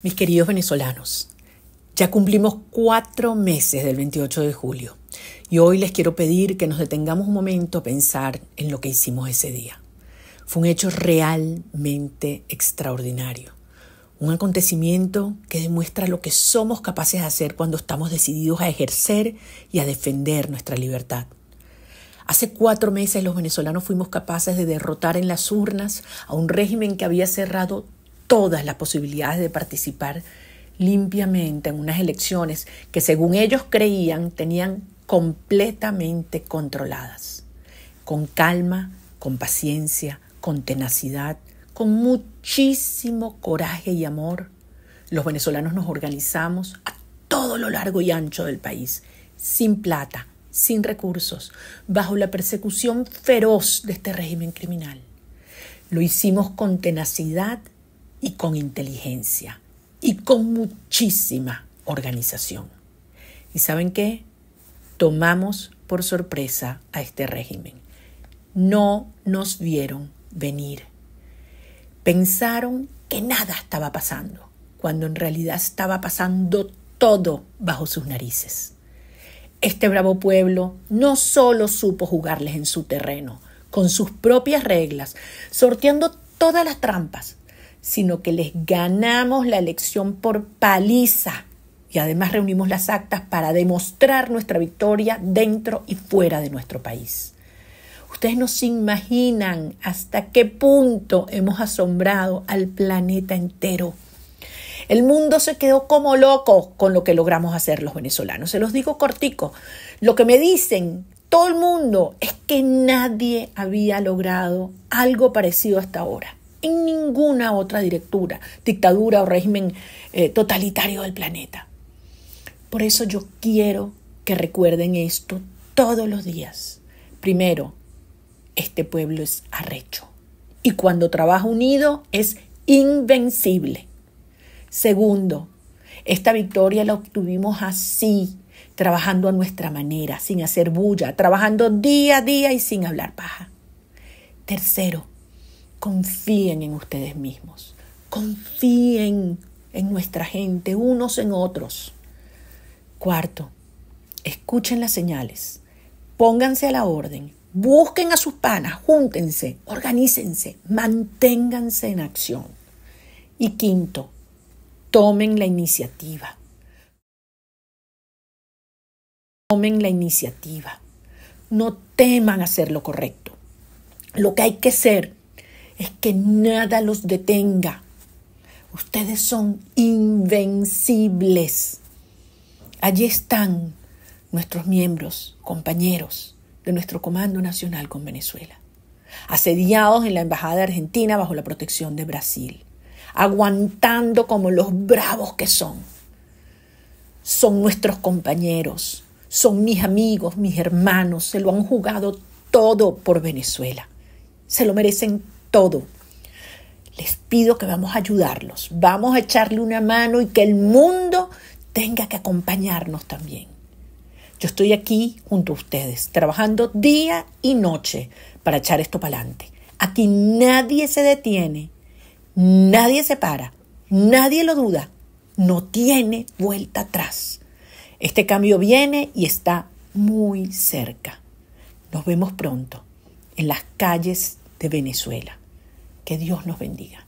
Mis queridos venezolanos, ya cumplimos cuatro meses del 28 de julio y hoy les quiero pedir que nos detengamos un momento a pensar en lo que hicimos ese día. Fue un hecho realmente extraordinario, un acontecimiento que demuestra lo que somos capaces de hacer cuando estamos decididos a ejercer y a defender nuestra libertad. Hace cuatro meses los venezolanos fuimos capaces de derrotar en las urnas a un régimen que había cerrado todas las posibilidades de participar limpiamente en unas elecciones que según ellos creían tenían completamente controladas, con calma, con paciencia, con tenacidad, con muchísimo coraje y amor. Los venezolanos nos organizamos a todo lo largo y ancho del país, sin plata, sin recursos, bajo la persecución feroz de este régimen criminal. Lo hicimos con tenacidad y con inteligencia y con muchísima organización. ¿Y saben qué? Tomamos por sorpresa a este régimen. No nos vieron venir. Pensaron que nada estaba pasando, cuando en realidad estaba pasando todo bajo sus narices. Este bravo pueblo no solo supo jugarles en su terreno, con sus propias reglas, sorteando todas las trampas, sino que les ganamos la elección por paliza y además reunimos las actas para demostrar nuestra victoria dentro y fuera de nuestro país. Ustedes no se imaginan hasta qué punto hemos asombrado al planeta entero. El mundo se quedó como loco con lo que logramos hacer los venezolanos. Se los digo cortico. Lo que me dicen todo el mundo es que nadie había logrado algo parecido hasta ahora en ninguna otra directura, dictadura o régimen eh, totalitario del planeta. Por eso yo quiero que recuerden esto todos los días. Primero, este pueblo es arrecho y cuando trabaja unido es invencible. Segundo, esta victoria la obtuvimos así, trabajando a nuestra manera, sin hacer bulla, trabajando día a día y sin hablar paja. Tercero, confíen en ustedes mismos, confíen en nuestra gente, unos en otros. Cuarto, escuchen las señales, pónganse a la orden, busquen a sus panas, júntense, organícense, manténganse en acción. Y quinto, tomen la iniciativa. Tomen la iniciativa. No teman hacer lo correcto. Lo que hay que hacer es que nada los detenga. Ustedes son invencibles. Allí están nuestros miembros, compañeros de nuestro Comando Nacional con Venezuela, asediados en la Embajada de Argentina bajo la protección de Brasil, aguantando como los bravos que son. Son nuestros compañeros, son mis amigos, mis hermanos, se lo han jugado todo por Venezuela. Se lo merecen todo. Les pido que vamos a ayudarlos, vamos a echarle una mano y que el mundo tenga que acompañarnos también. Yo estoy aquí junto a ustedes, trabajando día y noche para echar esto para adelante. Aquí nadie se detiene, nadie se para, nadie lo duda, no tiene vuelta atrás. Este cambio viene y está muy cerca. Nos vemos pronto en las calles de Venezuela. Que Dios nos bendiga.